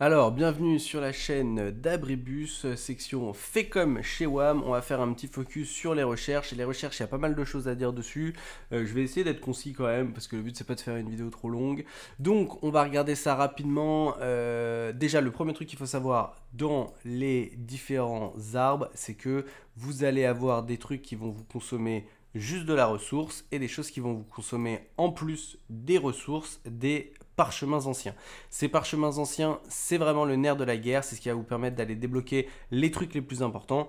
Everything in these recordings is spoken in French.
Alors, bienvenue sur la chaîne d'Abribus, section Fait comme chez WAM. On va faire un petit focus sur les recherches. Et les recherches, il y a pas mal de choses à dire dessus. Euh, je vais essayer d'être concis quand même, parce que le but, c'est pas de faire une vidéo trop longue. Donc, on va regarder ça rapidement. Euh, déjà, le premier truc qu'il faut savoir dans les différents arbres, c'est que vous allez avoir des trucs qui vont vous consommer juste de la ressource et des choses qui vont vous consommer en plus des ressources, des parchemins anciens. Ces parchemins anciens, c'est vraiment le nerf de la guerre, c'est ce qui va vous permettre d'aller débloquer les trucs les plus importants.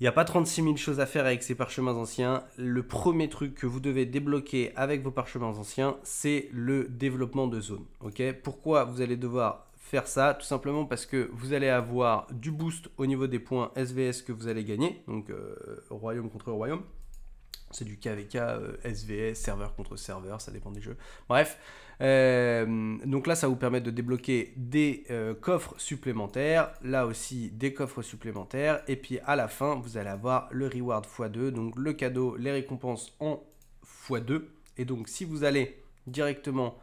Il n'y a pas 36 000 choses à faire avec ces parchemins anciens. Le premier truc que vous devez débloquer avec vos parchemins anciens, c'est le développement de zone. Pourquoi vous allez devoir faire ça Tout simplement parce que vous allez avoir du boost au niveau des points SVS que vous allez gagner, donc euh, royaume contre royaume. C'est du KVK, SVS, euh, serveur contre serveur, ça dépend des jeux. Bref, euh, donc là, ça vous permet de débloquer des euh, coffres supplémentaires, là aussi des coffres supplémentaires, et puis à la fin, vous allez avoir le reward x2, donc le cadeau, les récompenses en x2. Et donc, si vous allez directement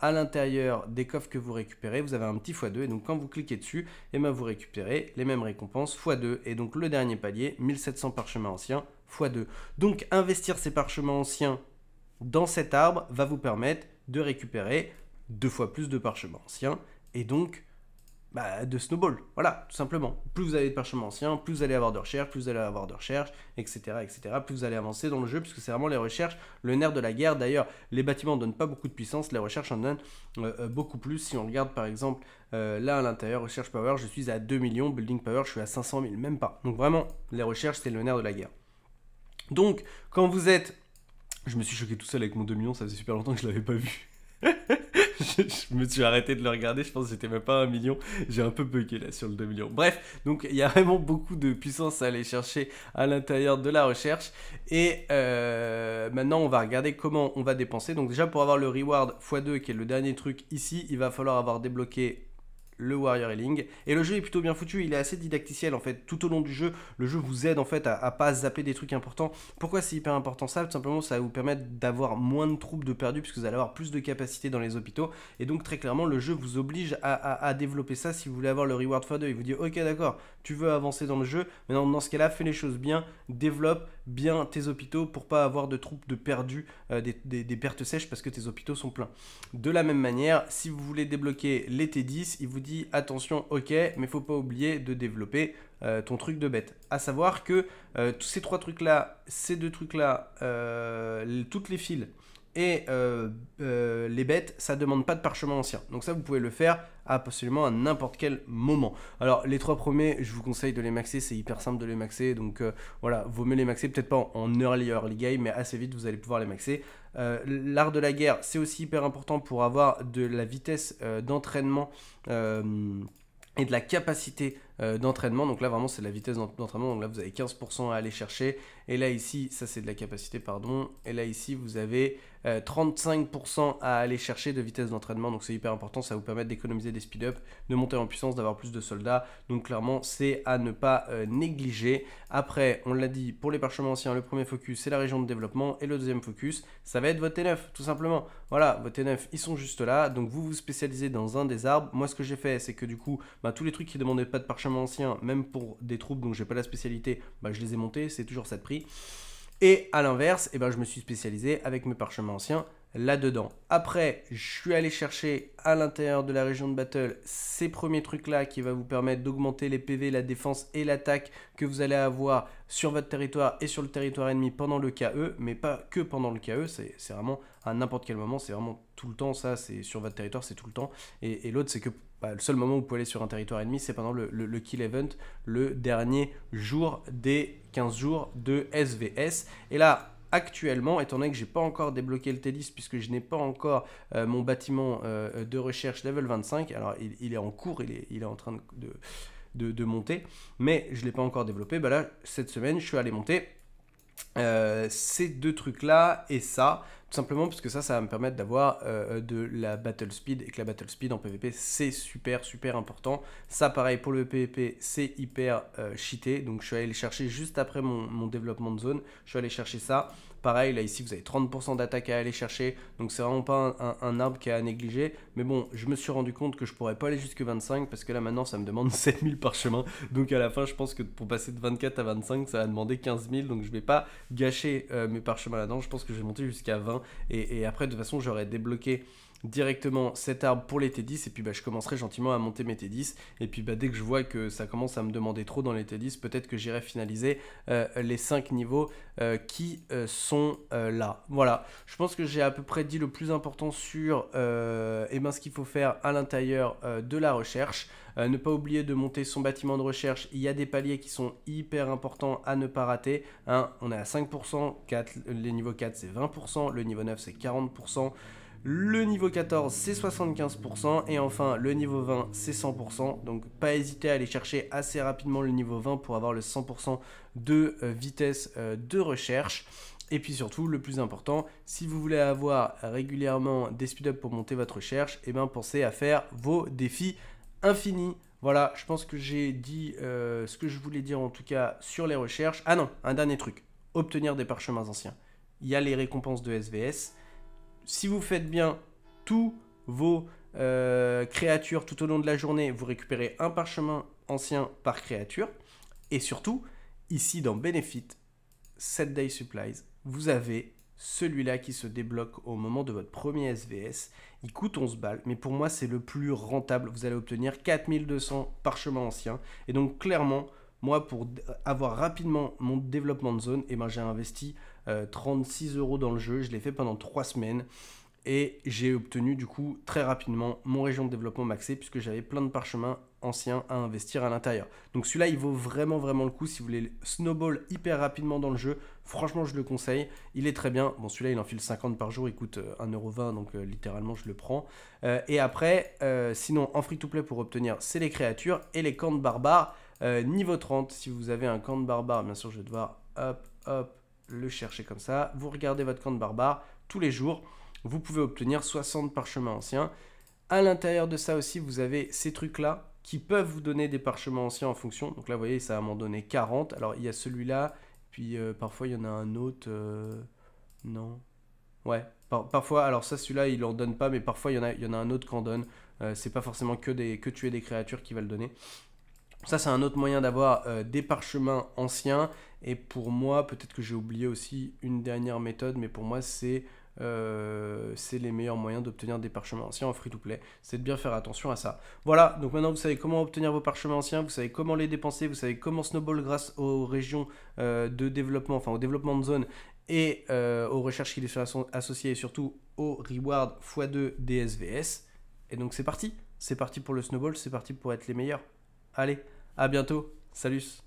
à l'intérieur des coffres que vous récupérez, vous avez un petit x2 et donc quand vous cliquez dessus, et eh bien vous récupérez les mêmes récompenses x2 et donc le dernier palier, 1700 parchemins anciens x2. Donc investir ces parchemins anciens dans cet arbre va vous permettre de récupérer deux fois plus de parchemins anciens et donc bah, de snowball. Voilà, tout simplement. Plus vous avez de parchemins anciens, plus vous allez avoir de recherches, plus vous allez avoir de recherches, etc., etc. Plus vous allez avancer dans le jeu, puisque c'est vraiment les recherches, le nerf de la guerre. D'ailleurs, les bâtiments ne donnent pas beaucoup de puissance, les recherches en donnent euh, euh, beaucoup plus. Si on regarde par exemple euh, là à l'intérieur, recherche power, je suis à 2 millions, building power, je suis à 500 000, même pas. Donc vraiment, les recherches, c'est le nerf de la guerre. Donc, quand vous êtes... Je me suis choqué tout seul avec mon 2 millions, ça faisait super longtemps que je l'avais pas vu. je, me suis arrêté de le regarder, je pense que j'étais même pas un million. J'ai un peu bugué là sur le 2 millions. Bref, donc il y a vraiment beaucoup de puissance à aller chercher à l'intérieur de la recherche. Et euh, maintenant, on va regarder comment on va dépenser. Donc déjà, pour avoir le reward x2, qui est le dernier truc ici, il va falloir avoir débloqué le Warrior Healing. Et le jeu est plutôt bien foutu, il est assez didacticiel en fait. Tout au long du jeu, le jeu vous aide en fait à, à pas zapper des trucs importants. Pourquoi c'est hyper important ça Tout simplement, ça va vous permettre d'avoir moins de troupes de perdus puisque vous allez avoir plus de capacité dans les hôpitaux. Et donc très clairement, le jeu vous oblige à, à développer ça si vous voulez avoir le reward for 2. Il vous dit ok d'accord, tu veux avancer dans le jeu, maintenant dans ce cas-là, fais les choses bien, développe bien tes hôpitaux pour pas avoir de troupes de perdus, euh, des, pertes sèches parce que tes hôpitaux sont pleins. De la même manière, si vous voulez débloquer les T10, il vous dit attention, ok, mais faut pas oublier de développer euh, ton truc de bête. À savoir que euh, tous ces trois trucs-là, ces deux trucs-là, toutes les files et les bêtes, ça demande pas de parchemin ancien. Donc ça, vous pouvez le faire absolument à n'importe quel moment. Alors les trois premiers, je vous conseille de les maxer, c'est hyper simple de les maxer, donc euh, voilà, vaut mieux les maxer, peut-être pas en, early early game, mais assez vite vous allez pouvoir les maxer. Euh, l'art de la guerre, c'est aussi hyper important pour avoir de la vitesse euh, d'entraînement et de la capacité euh, d'entraînement. Donc là, vraiment, c'est la vitesse d'entraînement. Donc là, vous avez 15% à aller chercher. Et là, ici, ça, c'est de la capacité, pardon. Et là, ici, vous avez 35% euh, à aller chercher de vitesse d'entraînement. Donc c'est hyper important. Ça vous permet d'économiser des speed-up, de monter en puissance, d'avoir plus de soldats. Donc clairement, c'est à ne pas euh, négliger. Après, on l'a dit, pour les parchemins anciens, le premier focus, c'est la région de développement. Et le deuxième focus, ça va être votre T9, tout simplement. Voilà, votre T9, ils sont juste là. Donc vous vous spécialisez dans un des arbres. Moi, ce que j'ai fait, c'est que du coup, bah, tous les trucs qui demandaient pas de parchemin, anciens, même pour des troupes dont j'ai pas la spécialité, bah, je les ai montés, c'est toujours ça de prix. Et à l'inverse, eh ben, je me suis spécialisé avec mes parchemins anciens là-dedans. Après, je suis allé chercher à l'intérieur de la région de battle ces premiers trucs-là qui va vous permettre d'augmenter les PV, la défense et l'attaque que vous allez avoir sur votre territoire et sur le territoire ennemi pendant le KE, mais pas que pendant le KE, c'est vraiment à n'importe quel moment, c'est vraiment tout le temps, ça c'est sur votre territoire, c'est tout le temps, et l'autre c'est que bah, le seul moment où vous pouvez aller sur un territoire ennemi, c'est pendant le, kill event, le dernier jour des 15 jours de SVS. Et là, actuellement, étant donné que je n'ai pas encore débloqué le t puisque je n'ai pas encore euh, mon bâtiment euh, de recherche level 25, alors il, est en cours, il est, il est en train de, de, monter, mais je ne l'ai pas encore développé, bah là, cette semaine, je suis allé monter euh, ces deux trucs-là et ça, tout simplement parce que ça, ça va me permettre d'avoir euh, de la battle speed et que la battle speed en PvP, c'est super, super important. Ça, pareil, pour le PvP, c'est hyper euh, cheaté. Donc, je suis allé chercher juste après mon, mon développement de zone. Je suis allé chercher ça. Pareil, là ici, vous avez 30% d'attaque à aller chercher, donc c'est vraiment pas un, arbre qui a à négliger. Mais bon, je me suis rendu compte que je pourrais pas aller jusque 25 parce que là maintenant, ça me demande 7000 parchemins, Donc à la fin, je pense que pour passer de 24 à 25, ça va demander 15000, Donc je vais pas gâcher euh, mes parchemins là-dedans. Je pense que je vais monter jusqu'à 20 et, et après, de toute façon, j'aurais débloqué directement cet arbre pour les T10 et puis bah, je commencerai gentiment à monter mes T10 et puis bah, dès que je vois que ça commence à me demander trop dans les T10 peut-être que j'irai finaliser euh, les 5 niveaux euh, qui euh, sont là voilà je pense que j'ai à peu près dit le plus important sur et eh ben, ce qu'il faut faire à l'intérieur de la recherche ne pas oublier de monter son bâtiment de recherche il y a des paliers qui sont hyper importants à ne pas rater hein, on est à 5% 4, les niveaux 4 c'est 20% le niveau 9 c'est 40% le niveau 14, c'est 75%. Et enfin, le niveau 20, c'est 100%. Donc, pas hésiter à aller chercher assez rapidement le niveau 20 pour avoir le 100% de euh, vitesse euh, de recherche. Et puis surtout, le plus important, si vous voulez avoir régulièrement des speed-up pour monter votre recherche, et eh bien pensez à faire vos défis infinis. Voilà, je pense que j'ai dit euh, ce que je voulais dire en tout cas sur les recherches. Ah non, un dernier truc, obtenir des parchemins anciens. Il y a les récompenses de SVS si vous faites bien tous vos euh, créatures tout au long de la journée, vous récupérez un parchemin ancien par créature. Et surtout, ici dans Benefit, 7 Day Supplies, vous avez celui-là qui se débloque au moment de votre premier SVS. Il coûte 11 balles, mais pour moi c'est le plus rentable. Vous allez obtenir 4200 parchemins anciens. Et donc clairement, moi, pour avoir rapidement mon développement de zone, eh ben, j'ai investi 36 euh, euros dans le jeu. Je l'ai fait pendant 3 semaines. Et j'ai obtenu du coup très rapidement mon région de développement maxé puisque j'avais plein de parchemins anciens à investir à l'intérieur. Donc celui-là il vaut vraiment vraiment le coup si vous voulez snowball hyper rapidement dans le jeu. Franchement je le conseille, il est très bien. Bon celui-là il en file 50 par jour, il coûte 1,20€ euh, donc euh, littéralement je le prends. et après sinon en free to play pour obtenir c'est les créatures et les camps de barbares. Euh, niveau 30, si vous avez un camp de barbare, bien sûr, je vais devoir le chercher comme ça. Vous regardez votre camp de barbare tous les jours. Vous pouvez obtenir 60 parchemins anciens. À l'intérieur de ça aussi, vous avez ces trucs-là qui peuvent vous donner des parchemins anciens en fonction. Donc là, vous voyez, ça va m'en donner 40. Alors, il y a celui-là, puis euh, parfois, il y en a un autre. Euh, non. Ouais, parfois, alors ça, celui-là, il n'en donne pas, mais parfois, il y en a, il y en a un autre en donne. c'est pas forcément que, des, que tuer des créatures qui va le donner. Ça, c'est un autre moyen d'avoir euh, des parchemins anciens. Et pour moi, peut-être que j'ai oublié aussi une dernière méthode, mais pour moi, c'est euh, les meilleurs moyens d'obtenir des parchemins anciens en free-to-play. C'est de bien faire attention à ça. Voilà, donc maintenant, vous savez comment obtenir vos parchemins anciens, vous savez comment les dépenser, vous savez comment snowball grâce aux régions euh, de développement, enfin au développement de zone et aux recherches qui les sont associées, et surtout aux reward x2 DSVS. Et donc, c'est parti. C'est parti pour le snowball, c'est parti pour être les meilleurs. Allez, à bientôt. Salut